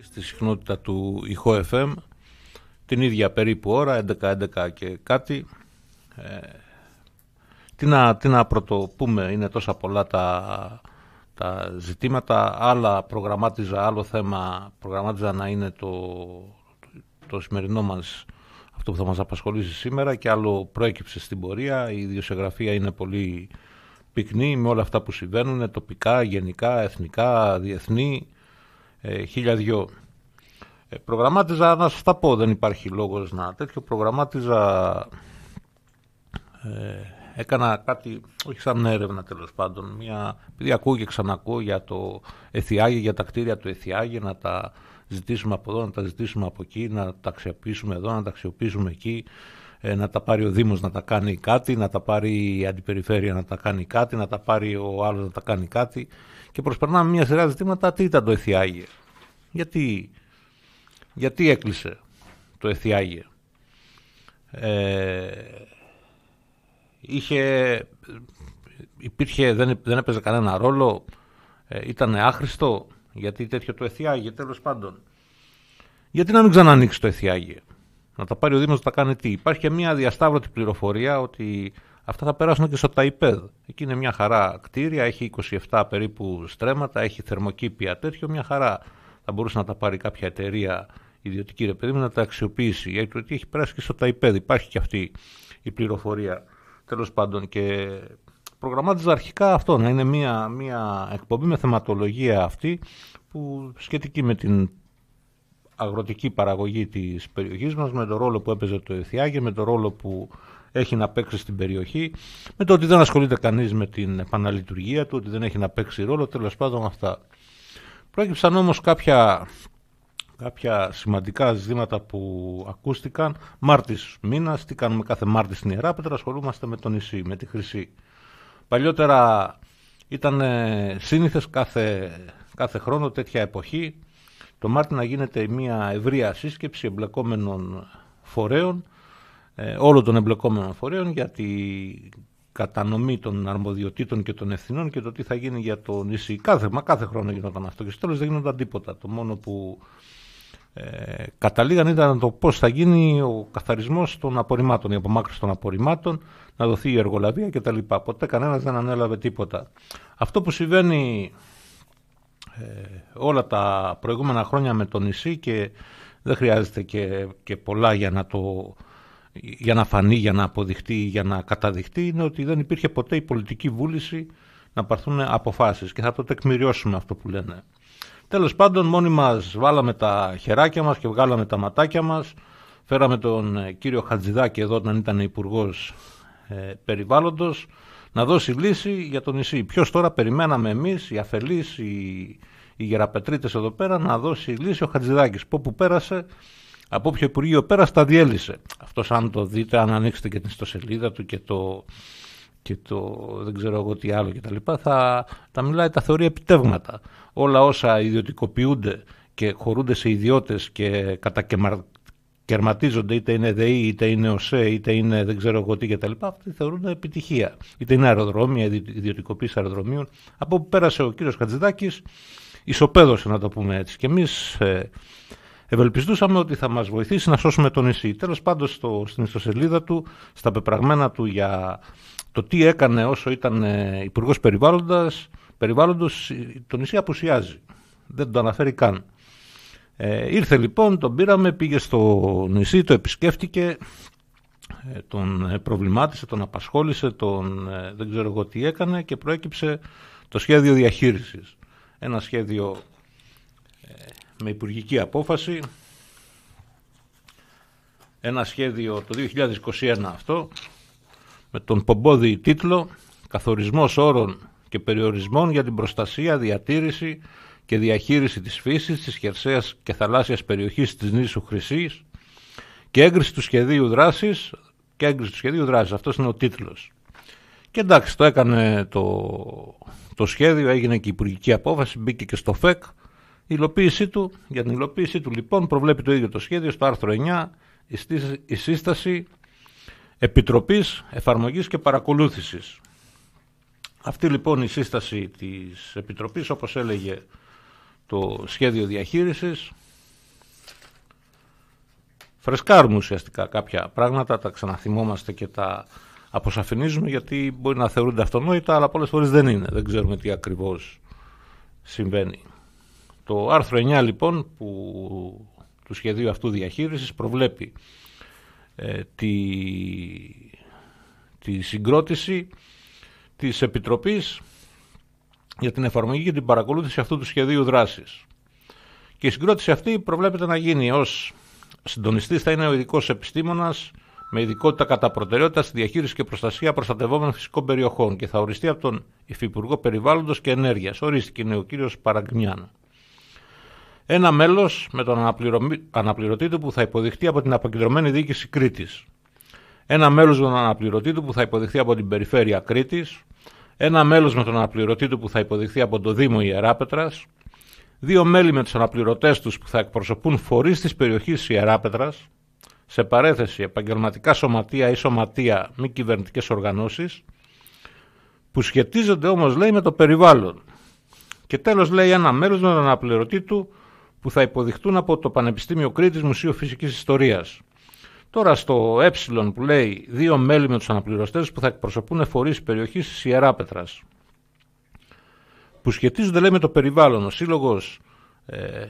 Στη συχνότητα του ηχό FM την ίδια περίπου ώρα, 11-11 και κάτι. Ε, τι να, τι να πρωτοπούμε, είναι τόσα πολλά τα, τα ζητήματα. Άλλα προγραμμάτιζα, άλλο θέμα προγραμμάτιζα να είναι το, το, σημερινό μας αυτό που θα μας απασχολήσει σήμερα και άλλο προέκυψε στην πορεία. Η ιδιοσιογραφία είναι πολύ πυκνή με όλα αυτά που συμβαίνουν τοπικά, γενικά, εθνικά, διεθνή. 1002. Ε, προγραμμάτιζα, να σας τα πω, δεν υπάρχει λόγος να τέτοιο. Προγραμμάτιζα, ε, έκανα κάτι, όχι σαν έρευνα τέλος πάντων, μια, επειδή ακούω και ξανακούω για το Εθιάγη, για τα κτίρια του Εθιάγη, να τα ζητήσουμε από εδώ, να τα ζητήσουμε από εκεί, να τα αξιοποιήσουμε εδώ, να τα αξιοποιήσουμε εκεί, να τα πάρει ο Δήμος να τα κάνει κάτι, να τα πάρει η Αντιπεριφέρεια να τα κάνει κάτι, να τα πάρει ο άλλος να τα κάνει κάτι και προσπερνάμε μια σειρά ζητήματα. Τι ήταν το Εθιάγε, γιατί, γιατί έκλεισε το Εθιάγε. Ε, είχε, υπήρχε, δεν, δεν έπαιζε κανένα ρόλο, ε, ήταν άχρηστο, γιατί τέτοιο το Εθιάγε, τέλος πάντων. Γιατί να μην ξανανοίξει το Εθιάγε. Να τα πάρει ο Δήμος να τα κάνει τι. Υπάρχει και μια διασταύρωτη πληροφορία ότι Αυτά θα περάσουν και στο Ταϊπέδ. Εκεί είναι μια χαρά κτίρια, έχει 27 περίπου στρέμματα, έχει θερμοκήπια τέτοιο, μια χαρά. Θα μπορούσε να τα πάρει κάποια εταιρεία ιδιωτική ρε παιδί μου να τα αξιοποιήσει. Γιατί έχει περάσει και στο Ταϊπέδ, υπάρχει και αυτή η πληροφορία. Τέλος πάντων, και προγραμμάτιζα αρχικά αυτό να είναι μια, μια εκπομπή με θεματολογία αυτή που σχετική με την αγροτική παραγωγή της περιοχής μας, με τον ρόλο που έπαιζε το Εθιάγε, με τον ρόλο που έχει να παίξει στην περιοχή, με το ότι δεν ασχολείται κανείς με την επαναλειτουργία του, ότι δεν έχει να παίξει ρόλο, τέλος πάντων αυτά. Πρόκειψαν όμως κάποια, κάποια σημαντικά ζητήματα που ακούστηκαν. Μάρτης μήνας, τι κάνουμε κάθε Μάρτις στην Ιερά Πέτρα, ασχολούμαστε με το νησί, με τη Χρυσή. Παλιότερα ήταν σύνηθες κάθε, κάθε χρόνο τέτοια εποχή το Μάρτι να γίνεται μια ευρεία σύσκεψη εμπλεκόμενων φορέων ε, όλων των εμπλεκόμενων φορέων για τη κατανομή των αρμοδιοτήτων και των ευθυνών και το τι θα γίνει για το νησί. Κάθε, μα κάθε χρόνο γινόταν αυτό και στο δεν γινόταν τίποτα. Το μόνο που ε, καταλήγαν ήταν το πώς θα γίνει ο καθαρισμός των απορριμμάτων, η απομάκρυνση των απορριμμάτων, να δοθεί η εργολαβία κτλ. Ποτέ κανένας δεν ανέλαβε τίποτα. Αυτό που συμβαίνει ε, όλα τα προηγούμενα χρόνια με το νησί και δεν χρειάζεται και, και πολλά για να το για να φανεί, για να αποδειχτεί, για να καταδειχτεί είναι ότι δεν υπήρχε ποτέ η πολιτική βούληση να πάρθουν αποφάσεις και θα το τεκμηριώσουμε αυτό που λένε. Τέλος πάντων μόνοι μας βάλαμε τα χεράκια μας και βγάλαμε τα ματάκια μας. Φέραμε τον ε, κύριο Χατζηδάκη εδώ όταν ήταν υπουργός ε, Περιβάλλοντος να δώσει λύση για το νησί. Ποιος τώρα περιμέναμε εμείς, οι αφελείς, οι, οι γεραπετρίτες εδώ πέρα να δώσει λύση ο Χατζηδάκης. Που, που πέρασε από όποιο Υπουργείο πέρα τα διέλυσε. Αυτός αν το δείτε, αν ανοίξετε και την ιστοσελίδα του και το, και το δεν ξέρω εγώ τι άλλο κτλ. Θα τα μιλάει τα θεωρεί επιτεύγματα. Όλα όσα ιδιωτικοποιούνται και χωρούνται σε ιδιώτες και κατακερματίζονται είτε είναι ΔΕΗ, είτε είναι ΟΣΕ, είτε είναι δεν ξέρω εγώ τι κτλ. Αυτοί θεωρούν επιτυχία. Είτε είναι αεροδρόμια, ιδιωτικοποίηση αεροδρομίων. Από όπου πέρασε ο κύριος Χατζηδάκης, ισοπαίδωσε να το πούμε έτσι. Και εμείς ε, Ευελπιστούσαμε ότι θα μας βοηθήσει να σώσουμε το νησί. Τέλος πάντων στην ιστοσελίδα του, στα πεπραγμένα του για το τι έκανε όσο ήταν ε, υπουργός περιβάλλοντας, περιβάλλοντος, το νησί απουσιάζει. Δεν το αναφέρει καν. Ε, ήρθε λοιπόν, τον πήραμε, πήγε στο νησί, το επισκέφτηκε, ε, τον ε, προβλημάτισε, τον απασχόλησε, τον, δεν ξέρω εγώ τι έκανε και προέκυψε το σχέδιο διαχείρισης. Ένα σχέδιο με υπουργική απόφαση ένα σχέδιο το 2021 αυτό με τον πομπόδι τίτλο «Καθορισμός όρων και περιορισμών για την προστασία, διατήρηση και διαχείριση της φύσης της χερσαίας και θαλάσσιας περιοχής της νήσου Χρυσής και έγκριση του σχεδίου δράσης και έγκριση του σχεδίου δράσης. Αυτός είναι ο τίτλος. Και εντάξει, το έκανε το, το σχέδιο, έγινε και η υπουργική απόφαση, μπήκε και στο ΦΕΚ η υλοποίησή του, για την υλοποίησή του λοιπόν προβλέπει το ίδιο το σχέδιο στο άρθρο 9 η σύσταση Επιτροπής Εφαρμογής και Παρακολούθησης. Αυτή λοιπόν η σύσταση της Επιτροπής όπως έλεγε το σχέδιο διαχείρισης φρεσκάρουμε ουσιαστικά κάποια πράγματα, τα ξαναθυμόμαστε και τα αποσαφηνίζουμε γιατί μπορεί να θεωρούνται αυτονόητα αλλά πολλές φορές δεν είναι, δεν ξέρουμε τι ακριβώς συμβαίνει. Το άρθρο 9 λοιπόν που, του σχεδίου αυτού διαχείρισης προβλέπει ε, τη, τη συγκρότηση της Επιτροπής για την εφαρμογή και την παρακολούθηση αυτού του σχεδίου δράσης. Και η συγκρότηση αυτή προβλέπεται να γίνει ως συντονιστής θα είναι ο ειδικός επιστήμονας με ειδικότητα κατά προτεραιότητα στη διαχείριση και προστασία προστατευόμενων φυσικών περιοχών και θα οριστεί από τον Υφυπουργό Περιβάλλοντος και Ενέργειας. Ορίστηκε είναι ο κύριος ένα μέλος με τον αναπληρωτή του που θα υποδειχτεί από την αποκεντρωμένη διοίκηση Κρήτης. Ένα μέλος με τον αναπληρωτή του που θα υποδειχθεί... από την περιφέρεια Κρήτης. Ένα μέλος με τον αναπληρωτή του που θα υποδειχθεί... από το Δήμο Ιεράπετρας. Δύο μέλη με τους αναπληρωτές τους που θα εκπροσωπούν φορείς της περιοχής Ιεράπετρας. Σε παρέθεση, επαγγελματικά σωματεία ή σωματεία μη κυβερνητικές οργανώσεις που σχετίζονται όμως λέει με το περιβάλλον. Και τέλος λέει ένα μέλος με τον αναπληρωτή του που θα υποδειχτούν από το Πανεπιστήμιο Κρήτης Μουσείο Φυσικής Ιστορίας. Τώρα στο ε που λέει δύο μέλη με τους αναπληρωστές, που θα εκπροσωπούν φορείς περιοχής της Ιεράπετρας που σχετίζονται λέει με το περιβάλλον. Ο Σύλλογος ε,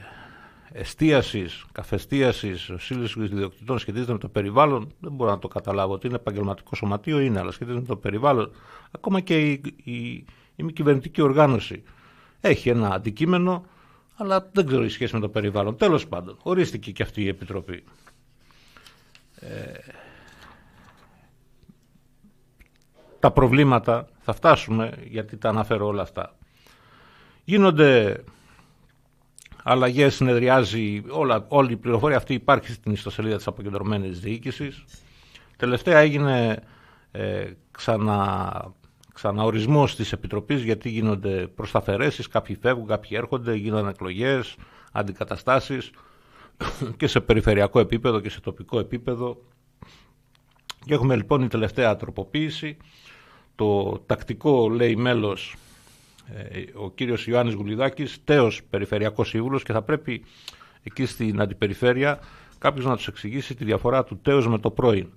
εστίασης, καφεστίασης, ο Σύλλογος ιδιοκτητών σχετίζεται με το περιβάλλον. Δεν μπορώ να το καταλάβω ότι είναι επαγγελματικό σωματείο είναι, αλλά σχετίζεται με το περιβάλλον. Ακόμα και η, η, η μη κυβερνητική οργάνωση έχει ένα αντικείμενο αλλά δεν ξέρω η σχέση με το περιβάλλον. Τέλος πάντων, ορίστηκε και αυτή η Επιτροπή. Ε, τα προβλήματα θα φτάσουμε γιατί τα αναφέρω όλα αυτά. Γίνονται αλλαγές, συνεδριάζει, όλα, όλη η πληροφορία αυτή υπάρχει στην ιστοσελίδα της αποκεντρωμένης διοίκησης. Τελευταία έγινε ε, ξανα ξαναορισμός της Επιτροπής, γιατί γίνονται προσταφαιρέσει, κάποιοι φεύγουν, κάποιοι έρχονται, γίνονται εκλογές, αντικαταστάσεις και σε περιφερειακό επίπεδο και σε τοπικό επίπεδο. Και έχουμε λοιπόν η τελευταία τροποποίηση. Το τακτικό, λέει, μέλος ε, ο κύριος Ιωάννης Γουλιδάκης, τέος περιφερειακός σύμβουλος και θα πρέπει εκεί στην αντιπεριφέρεια κάποιος να τους εξηγήσει τη διαφορά του τέος με το πρώην.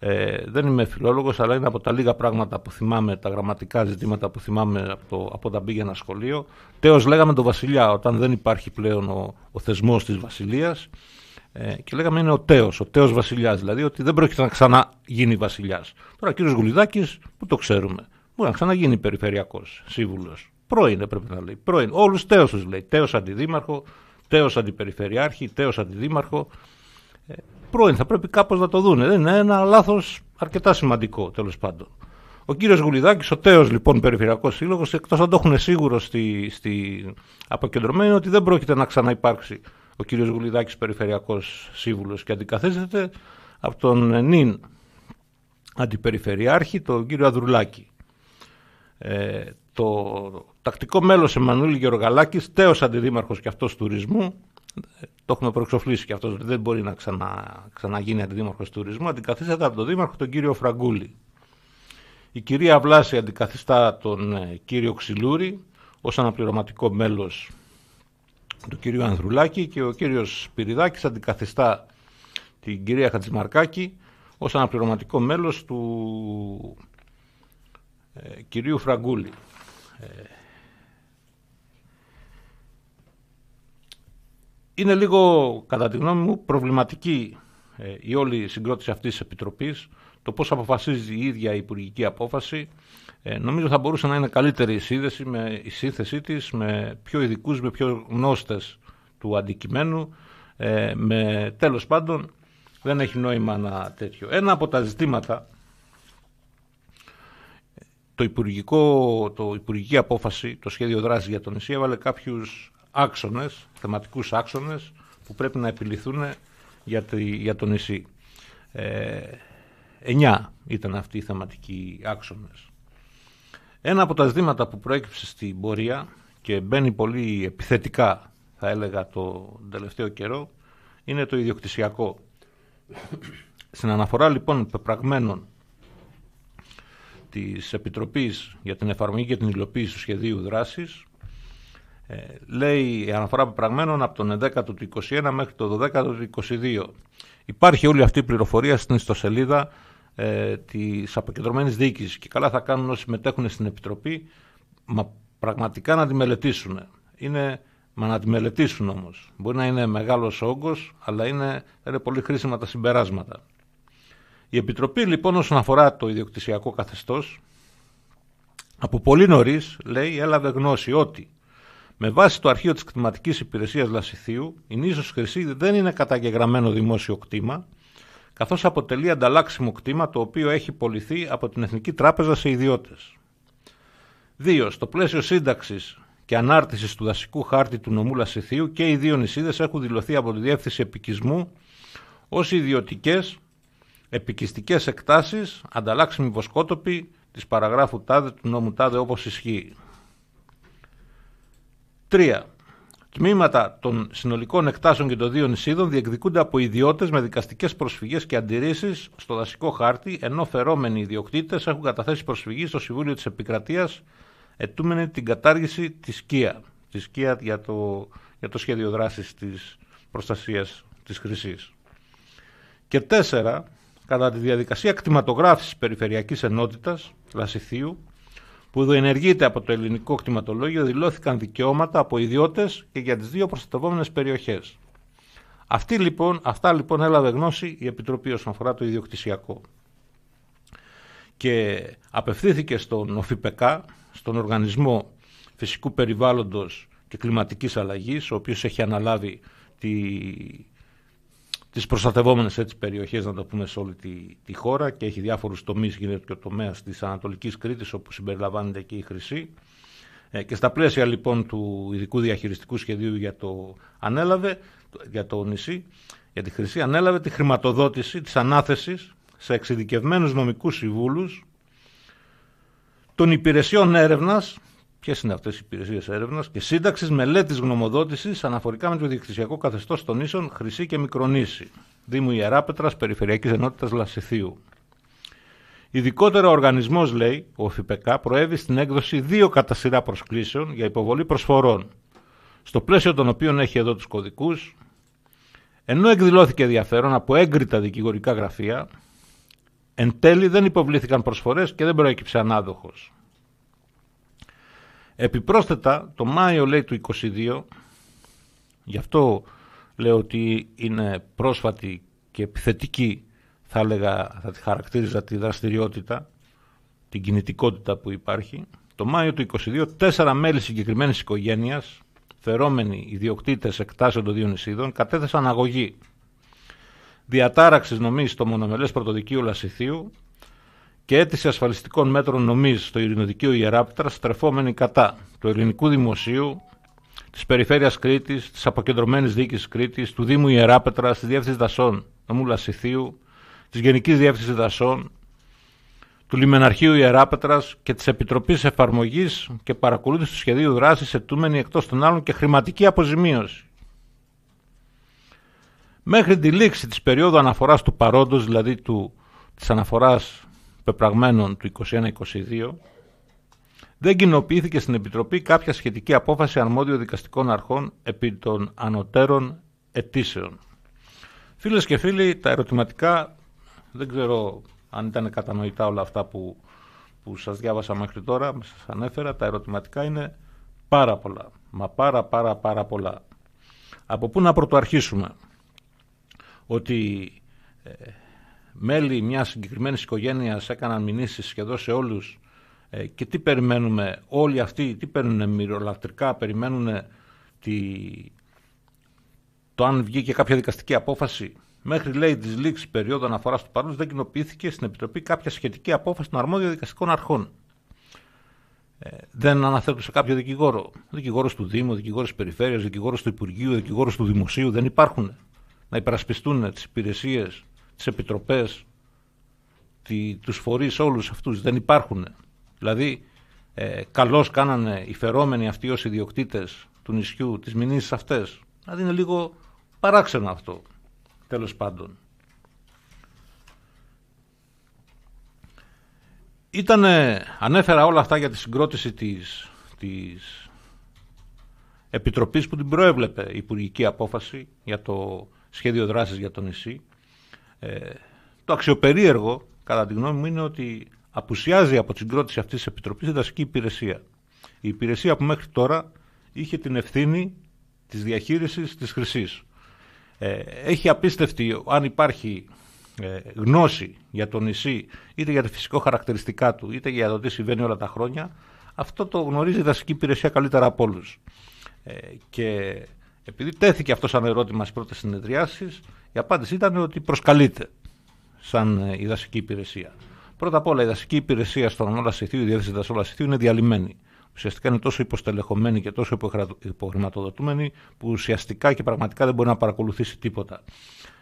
Ε, δεν είμαι φιλόλογος, αλλά είναι από τα λίγα πράγματα που θυμάμαι, τα γραμματικά ζητήματα που θυμάμαι από, το, από όταν πήγαινα σχολείο. Τέος λέγαμε το βασιλιά, όταν δεν υπάρχει πλέον ο, ο θεσμός της βασιλείας. Ε, και λέγαμε είναι ο τέος, ο τέος βασιλιάς, δηλαδή ότι δεν πρόκειται να ξαναγίνει βασιλιάς. Τώρα ο κύριος Γουλιδάκης, που το ξέρουμε, μπορεί να ξαναγίνει περιφερειακός σύμβουλος. Πρώην έπρεπε να λέει, πρώην. Όλους τέος τους λέει, τέος αντιδήμαρχο, τέος αντιπεριφερειάρχη, τέος αντιδήμαρχο πρώην θα πρέπει κάπως να το δούνε. Δεν είναι ένα λάθος αρκετά σημαντικό τέλος πάντων. Ο κύριος Γουλιδάκης, ο τέος λοιπόν περιφερειακός σύλλογος, εκτός αν το έχουν σίγουρο στη, στη αποκεντρωμένη, ότι δεν πρόκειται να ξαναυπάρξει ο κύριος Γουλιδάκης περιφερειακός σύμβουλος και αντικαθίσταται από τον νυν αντιπεριφερειάρχη, τον κύριο Αδρουλάκη. Ε, το τακτικό μέλος Εμμανούλη Γεωργαλάκης, τέος αντιδήμαρχος και αυτός τουρισμού, το έχουμε προεξοφλήσει και αυτός δεν μπορεί να ξανα, ξαναγίνει αντιδήμαρχος τουρισμού, αντικαθίσταται από τον δήμαρχο τον κύριο Φραγκούλη. Η κυρία Βλάση αντικαθιστά τον ε, κύριο Ξυλούρη ως αναπληρωματικό μέλος του κυρίου Ανδρουλάκη και ο κύριος Πυριδάκης αντικαθιστά την κυρία Χατζημαρκάκη ως αναπληρωματικό μέλος του ε, κυρίου Φραγκούλη. Ε, είναι λίγο, κατά τη γνώμη μου, προβληματική ε, η όλη συγκρότηση αυτής της Επιτροπής, το πώς αποφασίζει η ίδια η Υπουργική Απόφαση. Ε, νομίζω θα μπορούσε να είναι καλύτερη η σύνδεση με, η σύνθεσή της, με πιο ειδικούς, με πιο γνώστες του αντικειμένου. Ε, με, τέλος πάντων, δεν έχει νόημα να τέτοιο. Ένα από τα ζητήματα, το υπουργικό, το υπουργική απόφαση, το σχέδιο δράσης για τον νησί έβαλε κάποιους άξονες, θεματικούς άξονες που πρέπει να επιληθούν για, για το νησί. Ε, εννιά ήταν αυτοί οι θεματικοί άξονες. Ένα από τα ζήματα που προέκυψε στην πορεία και μπαίνει πολύ επιθετικά θα έλεγα το τελευταίο καιρό είναι το ιδιοκτησιακό. Στην αναφορά λοιπόν πεπραγμένων της Επιτροπής για την Εφαρμογή και την Υλοποίηση του Σχεδίου Δράσης ε, λέει η αναφορά πεπραγμένων από τον 11ο του 21 μέχρι το 12ο του 22. Υπάρχει όλη αυτή η πληροφορία στην ιστοσελίδα ε, της αποκεντρωμένης διοίκησης και καλά θα κάνουν όσοι συμμετέχουν στην Επιτροπή μα πραγματικά να τη μελετήσουν. Είναι, μα να τη μελετήσουν όμως. Μπορεί να είναι μεγάλος όγκος, αλλά είναι, είναι πολύ χρήσιμα τα συμπεράσματα. Η Επιτροπή λοιπόν όσον αφορά το ιδιοκτησιακό καθεστώς, από πολύ νωρίς λέει έλαβε γνώση ότι με βάση το αρχείο της κτηματικής υπηρεσίας Λασιθίου, η νήσος Χρυσή δεν είναι καταγεγραμμένο δημόσιο κτήμα, καθώς αποτελεί ανταλλάξιμο κτήμα το οποίο έχει πολιθεί από την Εθνική Τράπεζα σε ιδιώτες. 2. Στο πλαίσιο σύνταξης και ανάρτησης του δασικού χάρτη του νομού Λασιθίου και οι δύο νησίδες έχουν δηλωθεί από τη Διεύθυνση Επικισμού ως ιδιωτικές επικιστικές εκτάσεις, ανταλλάξιμοι βοσκότοποι της παραγράφου τάδε του νόμου τάδε όπως ισχύει. Τρία, Τμήματα των συνολικών εκτάσεων και των δύο νησίδων διεκδικούνται από ιδιώτες με δικαστικές προσφυγές και αντιρρήσεις στο δασικό χάρτη, ενώ φερόμενοι ιδιοκτήτες έχουν καταθέσει προσφυγή στο Συμβούλιο της Επικρατείας, ετούμενη την κατάργηση της ΚΙΑ. Της ΚΙΑ για το, για το σχέδιο δράσης της προστασίας της Χρυσής. Και τέσσερα, Κατά τη διαδικασία κτηματογράφησης περιφερειακής ενότητας, Λασιθίου, που ενεργείται από το ελληνικό κτηματολόγιο δηλώθηκαν δικαιώματα από ιδιώτες και για τις δύο προστατευόμενες περιοχές. Αυτή λοιπόν, αυτά λοιπόν έλαβε γνώση η Επιτροπή όσον αφορά το ιδιοκτησιακό και απευθύνθηκε στον ΟΦΙΠΕΚΑ, στον Οργανισμό Φυσικού Περιβάλλοντος και Κλιματικής Αλλαγής, ο οποίος έχει αναλάβει τη τις προστατευόμενες έτσι περιοχές να το πούμε σε όλη τη, χώρα και έχει διάφορους τομείς γίνεται και ο τομέας της Ανατολικής Κρήτης όπου συμπεριλαμβάνεται και η Χρυσή ε, και στα πλαίσια λοιπόν του ειδικού διαχειριστικού σχεδίου για το ανέλαβε για το νησί για τη Χρυσή ανέλαβε τη χρηματοδότηση της ανάθεσης σε εξειδικευμένους νομικούς συμβούλους των υπηρεσιών έρευνας Ποιες είναι αυτές οι υπηρεσίες έρευνας και σύνταξης μελέτης γνωμοδότησης αναφορικά με το διοικητικό καθεστώς των Ίσων Χρυσή και Μικρονήσι, Δήμου Ιεράπετρας Περιφερειακής Ενότητας Λασιθίου. Ειδικότερα ο οργανισμός, λέει, ο ΦΙΠΕΚΑ, προέβη στην έκδοση δύο κατά σειρά προσκλήσεων για υποβολή προσφορών, στο πλαίσιο των οποίων έχει εδώ τους κωδικούς, ενώ εκδηλώθηκε ενδιαφέρον από έγκριτα δικηγορικά γραφεία, εν τέλει δεν υποβλήθηκαν προσφορές και δεν προέκυψε ανάδοχος. Επιπρόσθετα, το Μάιο λέει του 22, γι' αυτό λέω ότι είναι πρόσφατη και επιθετική, θα έλεγα, θα τη χαρακτήριζα τη δραστηριότητα, την κινητικότητα που υπάρχει. Το Μάιο του 22, τέσσερα μέλη συγκεκριμένης οικογένειας, φερόμενοι ιδιοκτήτες εκτάσεων των δύο νησίδων, κατέθεσαν αγωγή διατάραξης νομής στο μονομελές πρωτοδικείο Λασιθίου και αίτηση ασφαλιστικών μέτρων νομή στο Ειρηνοδικείο Ιεράπτρα στρεφόμενη κατά του ελληνικού δημοσίου, της περιφέρειας Κρήτης, της αποκεντρωμένης διοίκησης Κρήτης, του Δήμου Ιεράπετρα, της Διεύθυνσης Δασών Νομού Λασιθίου, της γενικής διεύθυνσης Δασών, του Λιμεναρχείου ιεράπετρας και της επιτροπής εφαρμογής και παρακολούθησης του Σχεδίου δράσης ετούμενη εκτός των άλλων και χρηματική αποζημίωση. Μέχρι τη λήξη της περίοδου αναφοράς του παρόντος δηλαδή του, της αναφοράς πεπραγμένων του 21-22, δεν κοινοποιήθηκε στην Επιτροπή κάποια σχετική απόφαση αρμόδιων δικαστικών αρχών επί των ανωτέρων αιτήσεων. Φίλες και φίλοι, τα ερωτηματικά, δεν ξέρω αν ήταν κατανοητά όλα αυτά που, που σας διάβασα μέχρι τώρα, σας ανέφερα, τα ερωτηματικά είναι πάρα πολλά, μα πάρα πάρα πάρα πολλά. Από πού να πρωτοαρχίσουμε ότι ε, μέλη μιας συγκεκριμένης οικογένειας έκαναν μηνύσεις σχεδόν σε όλους ε, και τι περιμένουμε όλοι αυτοί, τι παίρνουν μυρολατρικά, περιμένουν τη, το αν βγήκε κάποια δικαστική απόφαση. Μέχρι λέει της λήξης περίοδο αναφοράς του παρόντος δεν κοινοποιήθηκε στην Επιτροπή κάποια σχετική απόφαση των αρμόδιων δικαστικών αρχών. Ε, δεν αναφέρουν σε κάποιο δικηγόρο. Δικηγόρος του Δήμου, δικηγόρος της Περιφέρειας, δικηγόρος του Υπουργείου, δικηγόρος του Δημοσίου δεν υπάρχουν. Να υπερασπιστούν τις υπηρεσίες τις επιτροπές, τη, τους φορείς όλους αυτούς δεν υπάρχουν. Δηλαδή ε, καλώς κάνανε οι φερόμενοι αυτοί ως ιδιοκτήτες του νησιού, τις μηνύσεις αυτές. Δηλαδή είναι λίγο παράξενο αυτό, τέλος πάντων. Ήτανε, ανέφερα όλα αυτά για τη συγκρότηση της, της επιτροπής που την προέβλεπε η υπουργική απόφαση για το σχέδιο δράσης για το νησί. Ε, το αξιοπερίεργο, κατά τη γνώμη μου, είναι ότι απουσιάζει από την συγκρότηση αυτής της επιτροπής η δασική υπηρεσία. Η υπηρεσία που μέχρι τώρα είχε την ευθύνη της διαχείρισης της χρυσής. Ε, έχει απίστευτη, αν υπάρχει ε, γνώση για το νησί, είτε για τα φυσικό χαρακτηριστικά του, είτε για το τι συμβαίνει όλα τα χρόνια, αυτό το γνωρίζει η δασική υπηρεσία καλύτερα από όλους. Ε, και επειδή τέθηκε αυτό σαν ερώτημα στις πρώτες συνεδριάσεις, η απάντηση ήταν ότι προσκαλείται σαν ε, η δασική υπηρεσία. Πρώτα απ' όλα, η δασική υπηρεσία στον όλα Σιθίου, η διεύθυνση Όλα Σιθίου είναι διαλυμένη. Ουσιαστικά είναι τόσο υποστελεχωμένη και τόσο υποχρηματοδοτούμενη, που ουσιαστικά και πραγματικά δεν μπορεί να παρακολουθήσει τίποτα.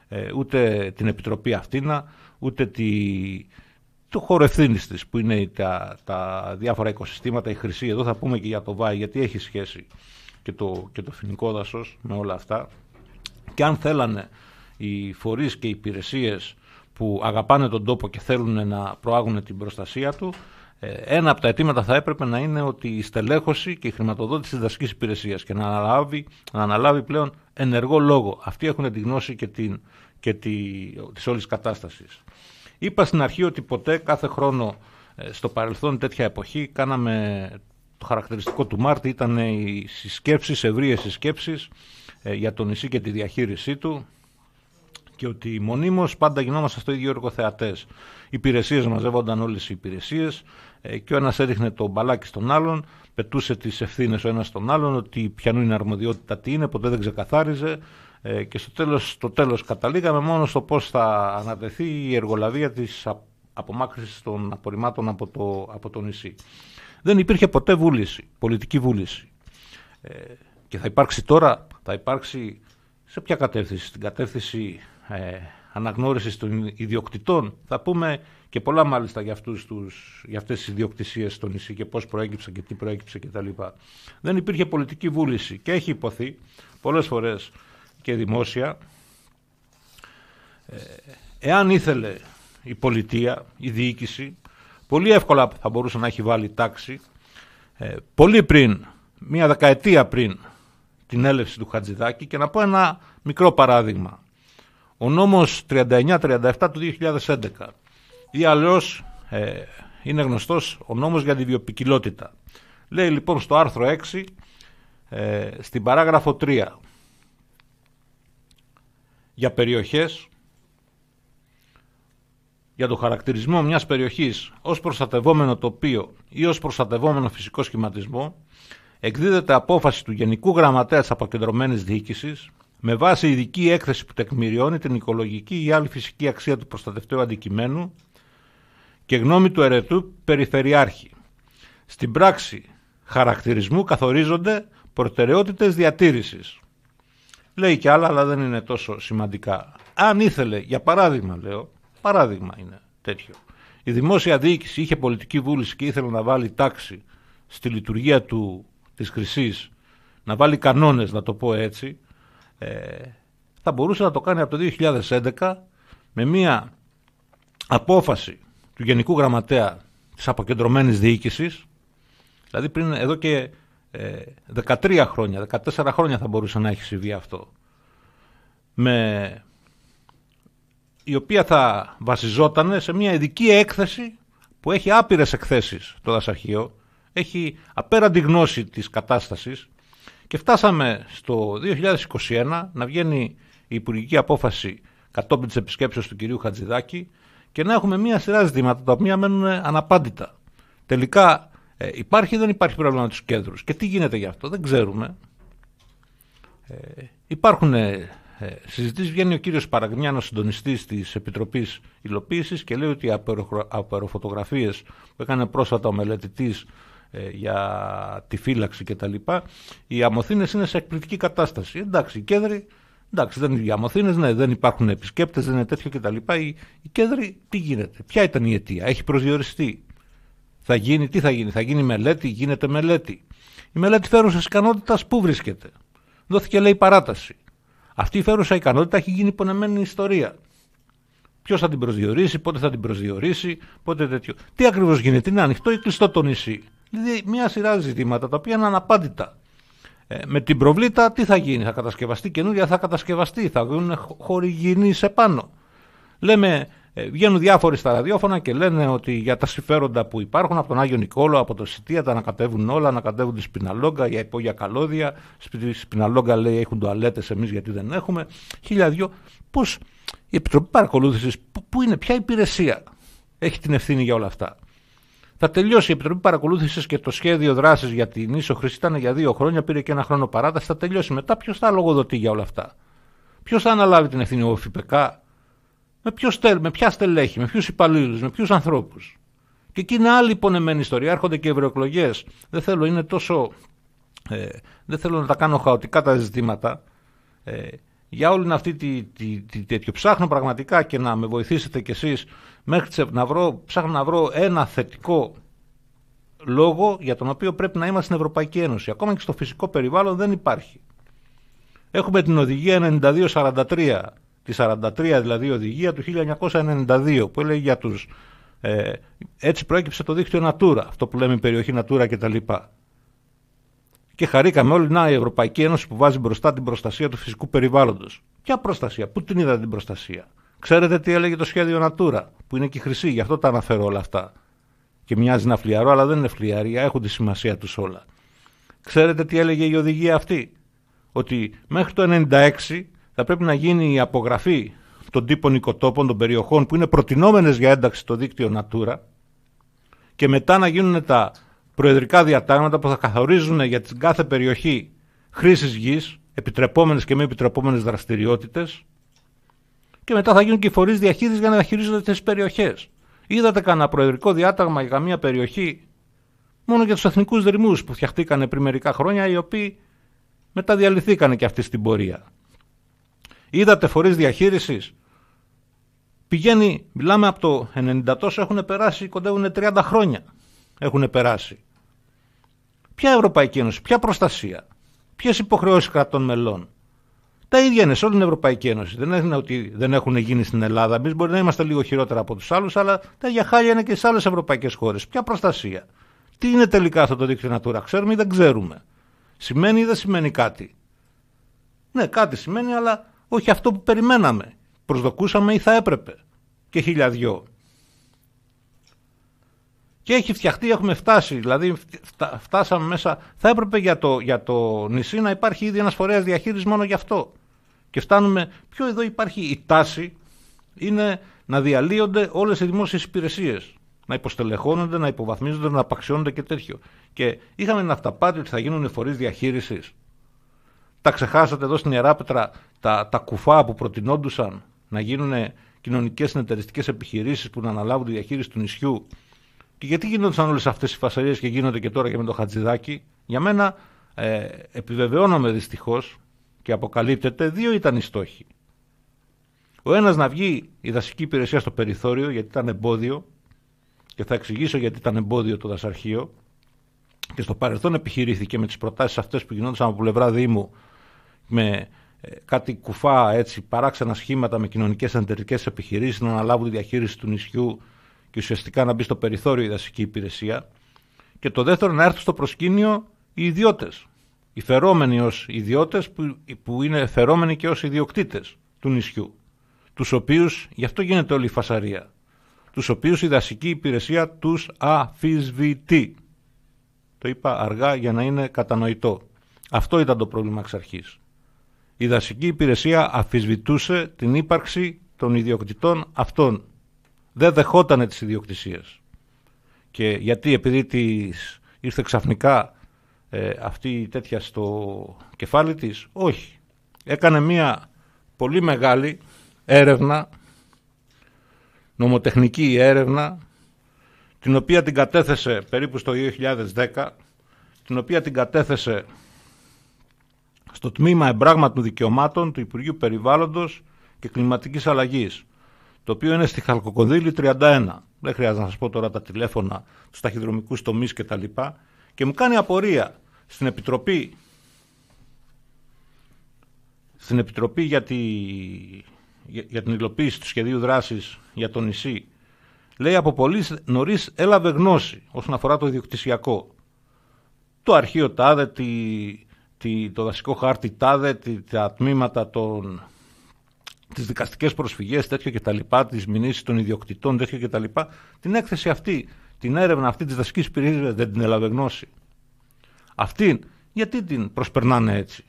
Ε, ούτε την επιτροπή αυτήνα, ούτε τη, το χώρο ευθύνης της, που είναι τα, τα διάφορα οικοσυστήματα, η χρυσή. Εδώ θα πούμε και για το ΒΑΙ, γιατί έχει σχέση και το, και φοινικό δάσος με όλα αυτά και αν θέλανε οι φορείς και οι υπηρεσίες που αγαπάνε τον τόπο και θέλουν να προάγουν την προστασία του ε, ένα από τα αιτήματα θα έπρεπε να είναι ότι η στελέχωση και η χρηματοδότηση της δασικής υπηρεσίας και να αναλάβει, να αναλάβει πλέον ενεργό λόγο. Αυτοί έχουν τη γνώση και, την, και τη, της όλης κατάστασης. Είπα στην αρχή ότι ποτέ κάθε χρόνο ε, στο παρελθόν τέτοια εποχή κάναμε το χαρακτηριστικό του Μάρτη ήταν οι συσκέψεις, ευρείες συσκέψεις ε, για το νησί και τη διαχείρισή του και ότι μονίμως πάντα γινόμαστε στο ίδιο έργο θεατές. Οι υπηρεσίες μαζεύονταν όλες οι υπηρεσίες ε, και ο ένας έριχνε το μπαλάκι στον άλλον, πετούσε τις ευθύνες ο ένας στον άλλον, ότι πιανού είναι αρμοδιότητα τι είναι, ποτέ δεν ξεκαθάριζε ε, και στο τέλος, στο τέλος καταλήγαμε μόνο στο πώς θα ανατεθεί η εργολαβία της απομάκρυνση των απορριμμάτων από το, από το νησί δεν υπήρχε ποτέ βούληση, πολιτική βούληση. Ε, και θα υπάρξει τώρα, θα υπάρξει σε ποια κατεύθυνση, στην κατεύθυνση ε, αναγνώρισης των ιδιοκτητών, θα πούμε και πολλά μάλιστα για, αυτούς τους, για αυτές τις ιδιοκτησίες στο νησί και πώς προέκυψαν και τι προέκυψε κτλ. Δεν υπήρχε πολιτική βούληση και έχει υποθεί πολλές φορές και δημόσια. Ε, εάν ήθελε η πολιτεία, η διοίκηση, πολύ εύκολα θα μπορούσε να έχει βάλει τάξη ε, πολύ πριν, μία δεκαετία πριν την έλευση του Χατζηδάκη και να πω ένα μικρό παράδειγμα. Ο νόμος 39-37 του 2011 ή αλλιώς ε, είναι γνωστός ο νόμος για τη βιοπικιλότητα. Λέει λοιπόν στο άρθρο 6 ε, στην παράγραφο 3 για περιοχές για το χαρακτηρισμό μιας περιοχής ως προστατευόμενο τοπίο ή ως προστατευόμενο φυσικό σχηματισμό εκδίδεται απόφαση του Γενικού Γραμματέα της Αποκεντρωμένης Διοίκησης με βάση ειδική έκθεση που τεκμηριώνει την οικολογική ή άλλη φυσική αξία του προστατευτέου αντικειμένου και γνώμη του ερετού περιφερειάρχη. Στην πράξη χαρακτηρισμού καθορίζονται προτεραιότητες διατήρησης. Λέει και άλλα, αλλά δεν είναι τόσο σημαντικά. Αν ήθελε, για παράδειγμα λέω, Παράδειγμα είναι τέτοιο. Η δημόσια διοίκηση είχε πολιτική βούληση και ήθελε να βάλει τάξη στη λειτουργία του, της χρυσής, να βάλει κανόνες να το πω έτσι, ε, θα μπορούσε να το κάνει από το 2011 με μια απόφαση του Γενικού Γραμματέα της αποκεντρωμένης διοίκησης, δηλαδή πριν εδώ και ε, 13 χρόνια, 14 χρόνια θα μπορούσε να έχει συμβεί αυτό, με η οποία θα βασιζόταν σε μια ειδική έκθεση που έχει άπειρες εκθέσεις το δασαρχείο, έχει απέραντη γνώση της κατάστασης και φτάσαμε στο 2021 να βγαίνει η Υπουργική Απόφαση κατόπιν της επισκέψεως του κυρίου Χατζηδάκη και να έχουμε μια σειρά ζητήματα τα οποία μένουν αναπάντητα. Τελικά ε, υπάρχει ή δεν υπάρχει πρόβλημα τους κέντρους. και τι γίνεται γι' αυτό δεν ξέρουμε. Ε, υπάρχουν ε, ε, συζητήσεις βγαίνει ο κύριος Παραγμιάνος, συντονιστής της Επιτροπής Υλοποίησης και λέει ότι από αεροφωτογραφίες που έκανε πρόσφατα ο μελετητής ε, για τη φύλαξη κτλ. Οι αμοθήνες είναι σε εκπληκτική κατάσταση. Εντάξει, οι κέντροι, εντάξει, δεν, οι αμοθήνες ναι, δεν υπάρχουν επισκέπτες, δεν είναι τέτοιο κτλ. Οι, οι κέντροι τι γίνεται, ποια ήταν η αιτία, έχει προσδιοριστεί. Θα γίνει, τι θα γίνει, θα γίνει μελέτη, γίνεται μελέτη. Η μελέτη φέρουσα ικανότητας πού βρίσκεται. Δόθηκε λέει παράταση. Αυτή η φέρουσα ικανότητα έχει γίνει πονεμένη ιστορία. Ποιος θα την προσδιορίσει, πότε θα την προσδιορίσει, πότε τέτοιο. Τι ακριβώς γίνεται, είναι ανοιχτό ή κλειστό το νησί. Δηλαδή, μια σειρά ζητήματα τα οποία είναι αναπάντητα. Ε, με την προβλήτα, τι θα γίνει, θα κατασκευαστεί καινούρια, θα κατασκευαστεί, θα βγουν χορηγινεί επάνω. Λέμε ε, βγαίνουν διάφοροι στα ραδιόφωνα και λένε ότι για τα συμφέροντα που υπάρχουν από τον Άγιο Νικόλο, από το Σιτία, τα ανακατεύουν όλα, ανακατεύουν τη Σπιναλόγκα για υπόγεια καλώδια. Στη Σπιναλόγκα λέει έχουν τουαλέτες, εμείς γιατί δεν έχουμε. Χίλια δυο. Πώς η Επιτροπή Παρακολούθησης, πού είναι, ποια υπηρεσία έχει την ευθύνη για όλα αυτά. Θα τελειώσει η Επιτροπή Παρακολούθησης και το σχέδιο δράσης για την ίσο χρήση ήταν για δύο χρόνια, πήρε και ένα χρόνο παράταση. Θα τελειώσει μετά. Ποιος θα λογοδοτεί για όλα αυτά. Ποιος θα αναλάβει την ευθύνη, ο ΦΠΚ, με, στελ, με ποια στελέχη, με ποιους υπαλλήλους, με ποιους ανθρώπους. Και εκεί είναι άλλη υπονεμένη ιστορία. Έρχονται και ευρωεκλογές. Δεν θέλω, είναι τόσο. Ε, δεν θέλω να τα κάνω χαοτικά τα ζητήματα. Ε, για όλη αυτή τη, τη, τη, Ψάχνω πραγματικά και να με βοηθήσετε κι εσείς μέχρι να βρω, ψάχνω να βρω ένα θετικό λόγο για τον οποίο πρέπει να είμαστε στην Ευρωπαϊκή Ένωση. Ακόμα και στο φυσικό περιβάλλον δεν υπάρχει. Έχουμε την οδηγία 9243 τη 43 δηλαδή οδηγία του 1992 που έλεγε για τους ε, έτσι προέκυψε το δίκτυο Natura αυτό που λέμε περιοχή Natura κτλ και χαρήκαμε όλοι να η Ευρωπαϊκή Ένωση που βάζει μπροστά την προστασία του φυσικού περιβάλλοντος ποια προστασία, πού την είδα την προστασία ξέρετε τι έλεγε το σχέδιο Natura που είναι και χρυσή, γι' αυτό τα αναφέρω όλα αυτά και μοιάζει να φλιαρώ αλλά δεν είναι φλιαρία, έχουν τη σημασία τους όλα ξέρετε τι έλεγε η οδηγία αυτή ότι μέχρι το 96 θα πρέπει να γίνει η απογραφή των τύπων οικοτόπων, των περιοχών που είναι προτινόμενες για ένταξη στο δίκτυο Natura και μετά να γίνουν τα προεδρικά διατάγματα που θα καθορίζουν για την κάθε περιοχή χρήσης γης, επιτρεπόμενες και μη επιτρεπόμενες δραστηριότητες και μετά θα γίνουν και οι φορείς διαχείρισης για να διαχειρίζονται τις περιοχές. Είδατε κανένα προεδρικό διάταγμα για καμία περιοχή μόνο για τους εθνικούς δρυμούς που φτιαχτήκανε πριν μερικά χρόνια οι οποίοι μετά διαλυθήκανε και αυτοί στην πορεία. Είδατε φορείς διαχείρισης. Πηγαίνει, μιλάμε από το 90 τόσο έχουν περάσει, κοντεύουν 30 χρόνια. Έχουν περάσει. Ποια Ευρωπαϊκή Ένωση, ποια προστασία, ποιες υποχρεώσεις κρατών μελών. Τα ίδια είναι σε όλη την Ευρωπαϊκή Ένωση. Δεν είναι ότι δεν έχουν γίνει στην Ελλάδα. Εμείς μπορεί να είμαστε λίγο χειρότερα από τους άλλους, αλλά τα ίδια χάλια είναι και σε άλλες ευρωπαϊκές χώρες. Ποια προστασία. Τι είναι τελικά αυτό το δίκτυο Natura, ξέρουμε ή δεν ξέρουμε. Σημαίνει ή δεν σημαίνει κάτι. Ναι, κάτι σημαίνει, αλλά όχι αυτό που περιμέναμε, προσδοκούσαμε ή θα έπρεπε και χιλιαδιό. Και έχει φτιαχτεί, έχουμε φτάσει, δηλαδή φτάσαμε μέσα, θα έπρεπε για το, για το νησί να υπάρχει ήδη ένας φορέας διαχείρισης μόνο γι' αυτό. Και φτάνουμε, ποιο εδώ υπάρχει η τάση, είναι να διαλύονται όλες οι δημόσιες υπηρεσίες. Να υποστελεχώνονται, να υποβαθμίζονται, να απαξιώνονται και τέτοιο. Και είχαμε την αυταπάτη ότι θα γίνουν φορείς διαχείρισης τα ξεχάσατε εδώ στην Ιερά τα, τα κουφά που προτινόντουσαν να γίνουν κοινωνικές συνεταιριστικές επιχειρήσεις που να αναλάβουν τη διαχείριση του νησιού. Και γιατί γίνονταν όλες αυτές οι φασαρίες και γίνονται και τώρα και με το Χατζηδάκι. Για μένα ε, επιβεβαιώνομαι δυστυχώς και αποκαλύπτεται δύο ήταν οι στόχοι. Ο ένας να βγει η δασική υπηρεσία στο περιθώριο γιατί ήταν εμπόδιο και θα εξηγήσω γιατί ήταν εμπόδιο το δασαρχείο και στο παρελθόν επιχειρήθηκε με τις προτάσεις αυτές που γινόντουσαν από πλευρά Δήμου με ε, κάτι κουφά έτσι, παράξενα σχήματα με κοινωνικές αντερικές επιχειρήσεις να αναλάβουν τη διαχείριση του νησιού και ουσιαστικά να μπει στο περιθώριο η δασική υπηρεσία και το δεύτερο να έρθουν στο προσκήνιο οι ιδιώτες, οι φερόμενοι ως ιδιώτες που, που είναι φερόμενοι και ως ιδιοκτήτες του νησιού, τους οποίους, γι' αυτό γίνεται όλη η φασαρία, τους οποίους η δασική υπηρεσία τους αφισβητεί. Το είπα αργά για να είναι κατανοητό. Αυτό ήταν το πρόβλημα εξ αρχής η δασική υπηρεσία αφισβητούσε την ύπαρξη των ιδιοκτητών αυτών. Δεν δεχότανε τις ιδιοκτησίες. Και γιατί επειδή της ήρθε ξαφνικά ε, αυτή η τέτοια στο κεφάλι της, όχι. Έκανε μία πολύ μεγάλη έρευνα, νομοτεχνική έρευνα, την οποία την κατέθεσε περίπου στο 2010, την οποία την κατέθεσε στο τμήμα εμπράγματων δικαιωμάτων του Υπουργείου Περιβάλλοντος και Κλιματικής Αλλαγής, το οποίο είναι στη Χαλκοκονδύλη 31. Δεν χρειάζεται να σας πω τώρα τα τηλέφωνα, τους ταχυδρομικούς τομείς κτλ. Και, και μου κάνει απορία στην Επιτροπή, στην Επιτροπή για, για, την υλοποίηση του σχεδίου δράσης για το νησί, λέει από πολύ νωρίς έλαβε γνώση όσον αφορά το ιδιοκτησιακό. Το αρχείο τάδε, τη, το δασικό χάρτη τάδε, τα τμήματα των τις δικαστικές προσφυγές, τα λοιπά, τις μηνύσεις των ιδιοκτητών, και τα λοιπά. Την έκθεση αυτή, την έρευνα αυτή της δασικής υπηρεσία δεν την έλαβε γνώση. Αυτή γιατί την προσπερνάνε έτσι.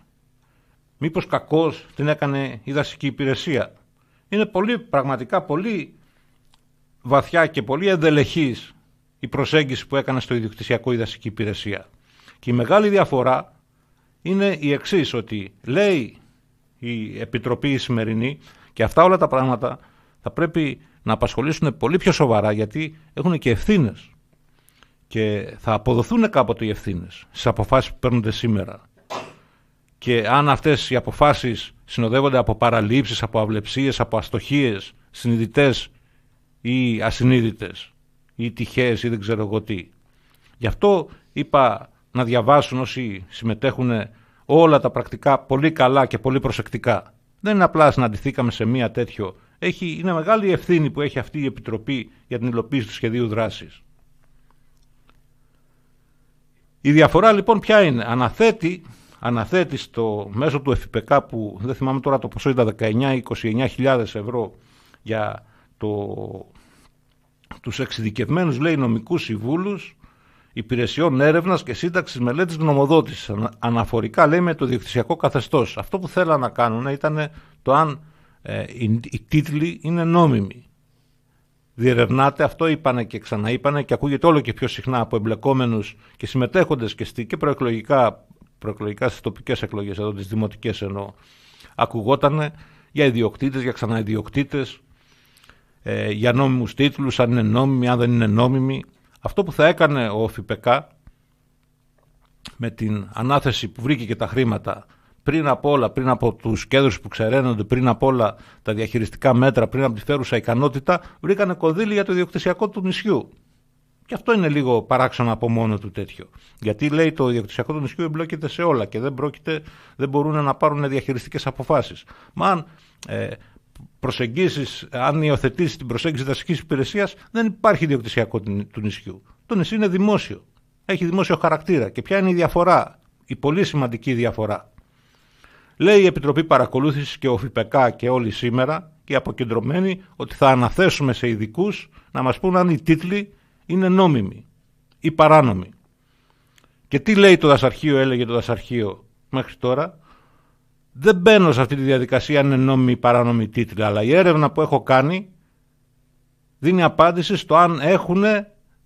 Μήπως κακώς την έκανε η δασική υπηρεσία. Είναι πολύ, πραγματικά πολύ βαθιά και πολύ εντελεχή η προσέγγιση που έκανε στο ιδιοκτησιακό η δασική υπηρεσία. Και η μεγάλη διαφορά είναι η εξής ότι λέει η Επιτροπή η σημερινή και αυτά όλα τα πράγματα θα πρέπει να απασχολήσουν πολύ πιο σοβαρά γιατί έχουν και ευθύνες. Και θα αποδοθούν κάποτε οι ευθύνες στις αποφάσεις που παίρνονται σήμερα. Και αν αυτές οι αποφάσεις συνοδεύονται από παραλήψεις, από αυλεψίες, από αστοχίες, συνειδητές ή ασυνείδητες ή τυχαίε ή δεν ξέρω εγώ τι. Γι' αυτό είπα να διαβάσουν όσοι συμμετέχουν όλα τα πρακτικά πολύ καλά και πολύ προσεκτικά. Δεν είναι απλά συναντηθήκαμε σε μία τέτοιο. Έχει, είναι μεγάλη ευθύνη που έχει αυτή η Επιτροπή για την υλοποίηση του σχεδίου δράσης. Η διαφορά λοιπόν ποια είναι. Αναθέτει, αναθέτει στο μέσο του ΕΦΠΚ που δεν θυμάμαι τώρα το ποσό ήταν 19-29 ευρώ για το, τους εξειδικευμένους λέει νομικούς συμβούλους υπηρεσιών έρευνας και σύνταξης μελέτης γνωμοδότησης. Αναφορικά λέει με το διοκτησιακό καθεστώς. Αυτό που θέλανε να κάνουν ήταν το αν ε, οι, τίτλοι είναι νόμιμοι. Διερευνάται, αυτό είπανε και ξαναείπανε και ακούγεται όλο και πιο συχνά από εμπλεκόμενους και συμμετέχοντες και, και προεκλογικά, προεκλογικά στις τοπικές εκλογές, εδώ τις δημοτικές εννοώ. Ακουγότανε για ιδιοκτήτες, για ξαναδιοκτήτε, ε, για νόμιμους τίτλους, αν είναι νόμιμοι, αν δεν είναι νόμιμοι. Αυτό που θα έκανε ο Φιπεκά με την ανάθεση που βρήκε και τα χρήματα πριν από όλα, πριν από τους κέντρους που ξεραίνονται, πριν από όλα τα διαχειριστικά μέτρα, πριν από τη φέρουσα ικανότητα, βρήκανε κονδύλι για το ιδιοκτησιακό του νησιού. Και αυτό είναι λίγο παράξενο από μόνο του τέτοιο. Γιατί λέει το ιδιοκτησιακό του νησιού εμπλόκεται σε όλα και δεν, δεν μπορούν να πάρουν διαχειριστικές αποφάσεις. Μα αν ε, προσεγγίσεις, αν υιοθετήσεις την προσέγγιση δασικής υπηρεσίας, δεν υπάρχει ιδιοκτησιακό του νησιού. Το νησί είναι δημόσιο. Έχει δημόσιο χαρακτήρα. Και ποια είναι η διαφορά, η πολύ σημαντική διαφορά. Λέει η Επιτροπή Παρακολούθησης και ο ΦΠΚΑ και όλοι σήμερα και οι αποκεντρωμένοι ότι θα αναθέσουμε σε ειδικούς να μας πούν αν οι τίτλοι είναι νόμιμοι ή παράνομοι. Και τι λέει το δασαρχείο, έλεγε το δασαρχείο μέχρι τώρα, δεν μπαίνω σε αυτή τη διαδικασία αν είναι νόμιμη ή παράνομη τίτλη, αλλά η έρευνα που έχω κάνει δίνει απάντηση στο αν έχουν,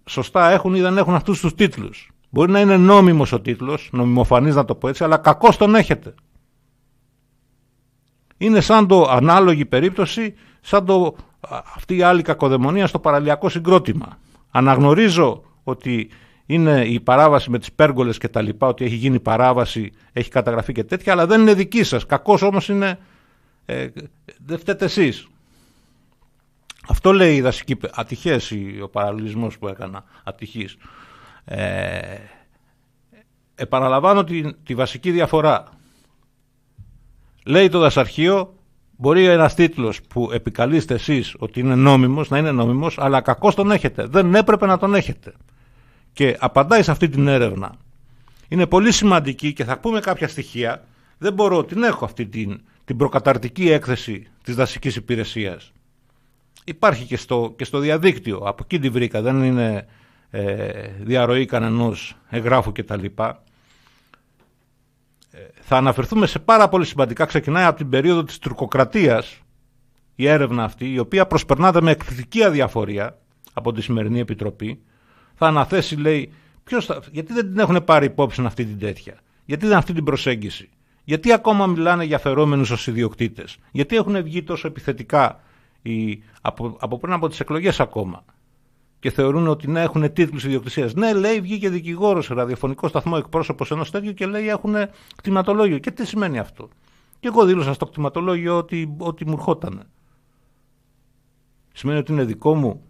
σωστά έχουν ή δεν έχουν αυτούς τους τίτλους. Μπορεί να είναι νόμιμος ο τίτλος, νομιμοφανής να το πω έτσι, αλλά κακός τον έχετε. Είναι σαν το ανάλογη περίπτωση, σαν το, αυτή η άλλη κακοδαιμονία στο παραλιακό συγκρότημα. Αναγνωρίζω ότι είναι η παράβαση με τις πέργολες και τα λοιπά, ότι έχει γίνει παράβαση, έχει καταγραφεί και τέτοια, αλλά δεν είναι δική σας. Κακός όμως είναι, ε, δεν φταίτε εσείς. Αυτό λέει η δασική, ατυχές ο παραλληλισμός που έκανα, ατυχής. Ε, επαναλαμβάνω τη, τη βασική διαφορά. Λέει το δασαρχείο, μπορεί ένας τίτλος που επικαλείστε εσείς ότι είναι νόμιμος να είναι νόμιμος, αλλά κακός τον έχετε. Δεν έπρεπε να τον έχετε και απαντάει σε αυτή την έρευνα. Είναι πολύ σημαντική και θα πούμε κάποια στοιχεία. Δεν μπορώ, την έχω αυτή την, την προκαταρτική έκθεση της δασικής υπηρεσίας. Υπάρχει και στο, και στο διαδίκτυο, από εκεί τη βρήκα, δεν είναι ε, διαρροή κανενός εγγράφου κτλ. Ε, θα αναφερθούμε σε πάρα πολύ σημαντικά, ξεκινάει από την περίοδο της τουρκοκρατίας η έρευνα αυτή, η οποία προσπερνάται με εκπληκτική αδιαφορία από τη σημερινή επιτροπή, θα αναθέσει, λέει, θα, γιατί δεν την έχουν πάρει υπόψη αυτή την τέτοια, γιατί δεν αυτή την προσέγγιση, γιατί ακόμα μιλάνε για φερόμενου ως ιδιοκτήτες, γιατί έχουν βγει τόσο επιθετικά οι, από, από πριν από τις εκλογές ακόμα και θεωρούν ότι ναι, έχουν τίτλους ιδιοκτησίας. Ναι, λέει, βγήκε δικηγόρος σε ραδιοφωνικός σταθμό εκπρόσωπος ενός τέτοιου και λέει, έχουν κτηματολόγιο. Και τι σημαίνει αυτό. Και εγώ δήλωσα στο κτηματολόγιο ότι, ότι μου Σημαίνει ότι είναι δικό μου.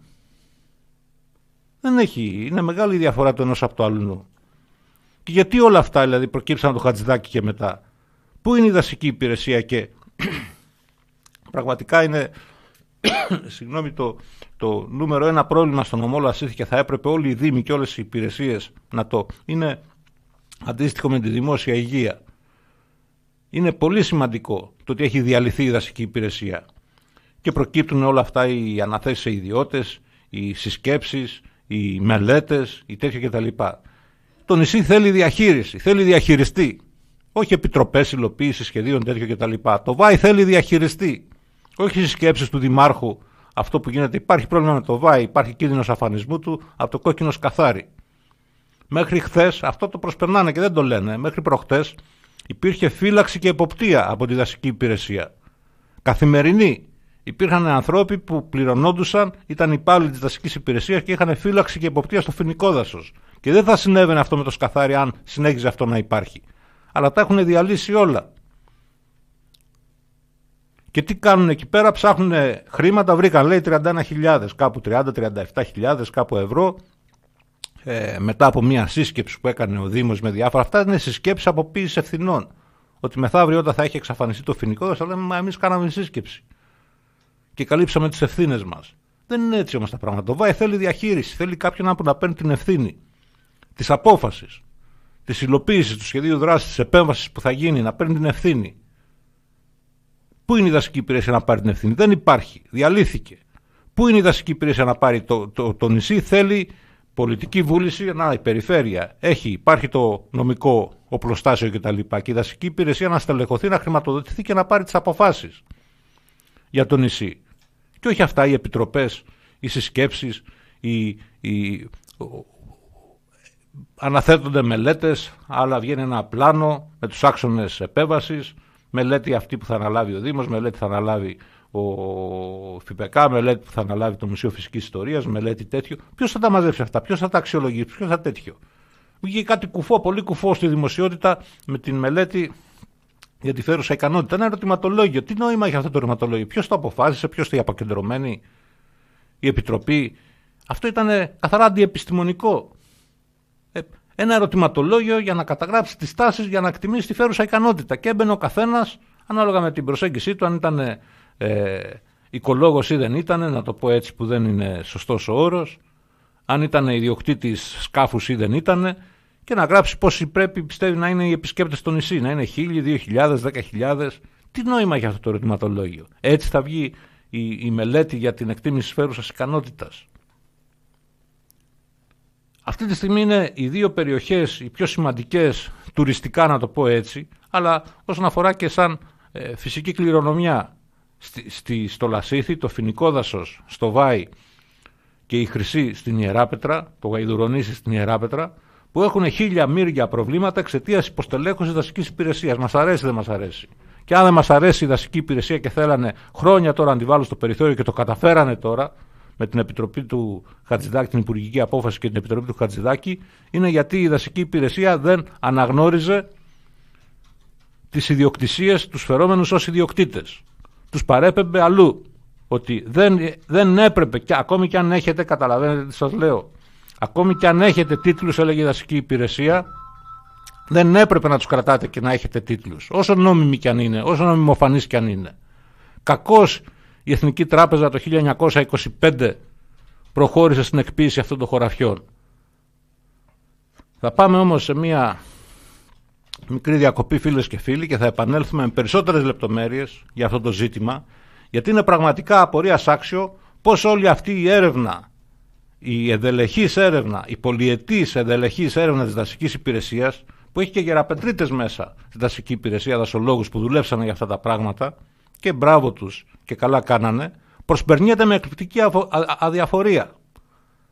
Δεν έχει. Είναι μεγάλη διαφορά το ενός από το άλλο. Και γιατί όλα αυτά δηλαδή προκύψαν το Χατζηδάκι και μετά. Πού είναι η δασική υπηρεσία και πραγματικά είναι συγγνώμη, το, το νούμερο ένα πρόβλημα στον ομόλο ασύθη και θα έπρεπε όλοι οι δήμοι και όλες οι υπηρεσίες να το είναι αντίστοιχο με τη δημόσια υγεία. Είναι πολύ σημαντικό το ότι έχει διαλυθεί η δασική υπηρεσία και προκύπτουν όλα αυτά οι αναθέσεις σε ιδιώτες, οι συσκέψεις οι μελέτες, οι τέτοια κτλ. Το νησί θέλει διαχείριση, θέλει διαχειριστή. Όχι επιτροπές, υλοποίησης σχεδίων τέτοιο κτλ. Το ΒΑΙ θέλει διαχειριστή. Όχι στις σκέψεις του Δημάρχου αυτό που γίνεται. Υπάρχει πρόβλημα με το ΒΑΙ, υπάρχει κίνδυνος αφανισμού του από το κόκκινο σκαθάρι. Μέχρι χθες αυτό το προσπερνάνε και δεν το λένε. Μέχρι προχτές υπήρχε φύλαξη και εποπτεία από τη δασική υπηρεσία. Καθημερινή Υπήρχαν ανθρώποι που πληρωνόντουσαν, ήταν υπάλληλοι της δασικής υπηρεσίας και είχαν φύλαξη και εποπτεία στο φοινικό δάσος. Και δεν θα συνέβαινε αυτό με το σκαθάρι αν συνέχιζε αυτό να υπάρχει. Αλλά τα έχουν διαλύσει όλα. Και τι κάνουν εκεί πέρα, ψάχνουν χρήματα, βρήκαν λέει 31.000, κάπου 30-37.000, κάπου ευρώ. Ε, μετά από μια σύσκεψη που έκανε ο Δήμος με διάφορα αυτά, είναι συσκέψεις από ευθυνών. Ότι μεθαύριο όταν θα έχει εξαφανιστεί το φοινικό, θα λέμε, μα εμείς κάναμε σύσκεψη και καλύψαμε τις ευθύνες μας. Δεν είναι έτσι όμως τα πράγματα. Το ΒΑΕ θέλει διαχείριση. Θέλει κάποιον να παίρνει την ευθύνη της απόφασης, της υλοποίησης του σχεδίου δράσης, της επέμβασης που θα γίνει, να παίρνει την ευθύνη. Πού είναι η δασική υπηρεσία να πάρει την ευθύνη, Δεν υπάρχει. Διαλύθηκε. Πού είναι η δασική υπηρεσία να πάρει το, το, το νησί, θέλει πολιτική βούληση. Να, η περιφέρεια έχει, υπάρχει το νομικό οπλοστάσιο κτλ. Και, και η δασική υπηρεσία να στελεχωθεί, να χρηματοδοτηθεί και να πάρει τις αποφάσεις για το νησί. Και όχι αυτά οι επιτροπές, οι συσκέψεις, οι, οι... αναθέτονται μελέτες, αλλά βγαίνει ένα πλάνο με τους άξονες επέβασης, μελέτη αυτή που θα αναλάβει ο Δήμος, μελέτη θα αναλάβει ο ΦΥΠΕΚΑ, μελέτη που θα αναλάβει το Μουσείο Φυσικής Ιστορίας, μελέτη τέτοιο. Ποιος θα τα μαζέψει αυτά, ποιος θα τα αξιολογήσει, ποιος θα τέτοιο. Βγήκε κάτι κουφό, πολύ κουφό στη δημοσιότητα με την μελέτη για τη φέρουσα ικανότητα. Ένα ερωτηματολόγιο. Τι νόημα έχει αυτό το ερωτηματολόγιο, Ποιος το αποφάσισε, Ποιος το αποκεντρωμένη, η Επιτροπή. Αυτό ήταν καθαρά αντιεπιστημονικό. Ε, ένα ερωτηματολόγιο για να καταγράψει τις τάσεις, για να εκτιμήσει τη φέρουσα ικανότητα. Και έμπαινε ο καθένας, ανάλογα με την προσέγγιση του, αν ήταν ε, οικολόγος ή δεν ήταν, να το πω έτσι που δεν είναι σωστός ο όρος, αν ήταν ιδιοκτήτης σκάφους ή δεν ήταν, και να γράψει πόσοι πρέπει πιστεύει να είναι οι επισκέπτες στο νησί, να είναι 1.000, 2.000, 10.000. Τι νόημα έχει αυτό το ερωτηματολόγιο. Έτσι θα βγει η, μελέτη για την εκτίμηση σφαίρουσα ικανότητας. Αυτή τη στιγμή είναι οι δύο περιοχές οι πιο σημαντικές τουριστικά να το πω έτσι, αλλά όσον αφορά και σαν ε, φυσική κληρονομιά στη, στη, στο Λασίθι, το Φινικό δασο στο Βάι και η Χρυσή στην Ιεράπετρα, το Γαϊδουρονίσι στην Ιεράπετρα, που έχουν χίλια μύρια προβλήματα εξαιτίας υποστελέχωση δασικής υπηρεσίας. Μας αρέσει, δεν μας αρέσει. Και αν δεν μας αρέσει η δασική υπηρεσία και θέλανε χρόνια τώρα να τη βάλουν στο περιθώριο και το καταφέρανε τώρα με την επιτροπή του Χατζηδάκη, την υπουργική απόφαση και την επιτροπή του Χατζηδάκη, είναι γιατί η δασική υπηρεσία δεν αναγνώριζε τις ιδιοκτησίες τους φερόμενους ως ιδιοκτήτες. Τους παρέπεμπε αλλού. Ότι δεν, δεν έπρεπε, και ακόμη και αν έχετε, καταλαβαίνετε τι σας λέω, Ακόμη και αν έχετε τίτλους, έλεγε η δασική υπηρεσία, δεν έπρεπε να τους κρατάτε και να έχετε τίτλους. Όσο νόμιμοι κι αν είναι, όσο νομιμοφανείς κι αν είναι. Κακώς η Εθνική Τράπεζα το 1925 προχώρησε στην εκποίηση αυτών των χωραφιών. Θα πάμε όμως σε μια μικρή διακοπή φίλες και φίλοι και θα επανέλθουμε με περισσότερες λεπτομέρειες για αυτό το ζήτημα γιατί είναι πραγματικά απορίας άξιο πώς όλη αυτή η έρευνα η εδελεχής έρευνα, η πολυετής εδελεχής έρευνα της Δασικής υπηρεσίας που έχει και γεραπετρίτες μέσα στη δασική υπηρεσία, δασολόγους που δουλέψανε για αυτά τα πράγματα και μπράβο τους και καλά κάνανε, προσπερνιέται με εκπληκτική αδιαφορία.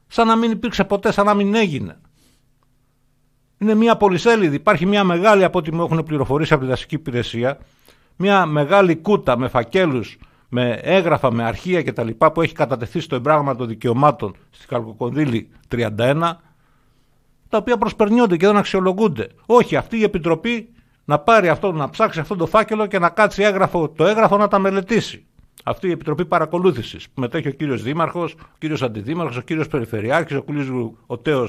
Σαν να μην υπήρξε ποτέ, σαν να μην έγινε. Είναι μια πολυσέλιδη, υπάρχει μια μεγάλη από ό,τι μου έχουν πληροφορήσει από τη δασική υπηρεσία, μια μεγάλη κούτα με φακέλους με έγγραφα, με αρχεία κτλ. που έχει κατατεθεί στο εμπράγμα των δικαιωμάτων στη Καλκοκονδύλη 31, τα οποία προσπερνιόνται και δεν αξιολογούνται. Όχι, αυτή η Επιτροπή να πάρει αυτό, να ψάξει αυτό το φάκελο και να κάτσει έγγραφο, το έγγραφο να τα μελετήσει. Αυτή η Επιτροπή Παρακολούθησης που μετέχει ο κύριος Δήμαρχος, ο κύριος Αντιδήμαρχος, ο κύριος Περιφερειάρχης, ο κύριος Οτέο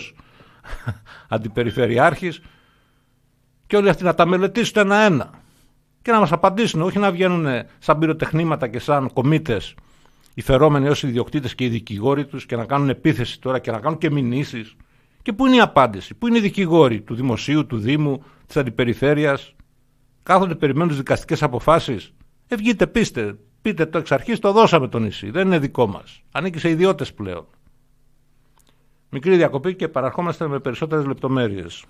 Αντιπεριφερειάρχης και όλοι αυτοί να τα μελετήσουν ένα-ένα και να μας απαντήσουν, όχι να βγαίνουν σαν πυροτεχνήματα και σαν κομίτες οι φερόμενοι ως ιδιοκτήτες και οι δικηγόροι τους και να κάνουν επίθεση τώρα και να κάνουν και μηνύσεις. Και πού είναι η απάντηση, πού είναι οι δικηγόροι του Δημοσίου, του Δήμου, της Αντιπεριφέρειας. Κάθονται, περιμένουν τις δικαστικές αποφάσεις. Ε, βγείτε, πείστε, πείτε το εξ αρχής, το δώσαμε το νησί. Δεν είναι δικό μας. Ανήκει σε ιδιώτες πλέον. Μικρή διακοπή και παραρχόμαστε με περισσότερες λεπτομέρειες.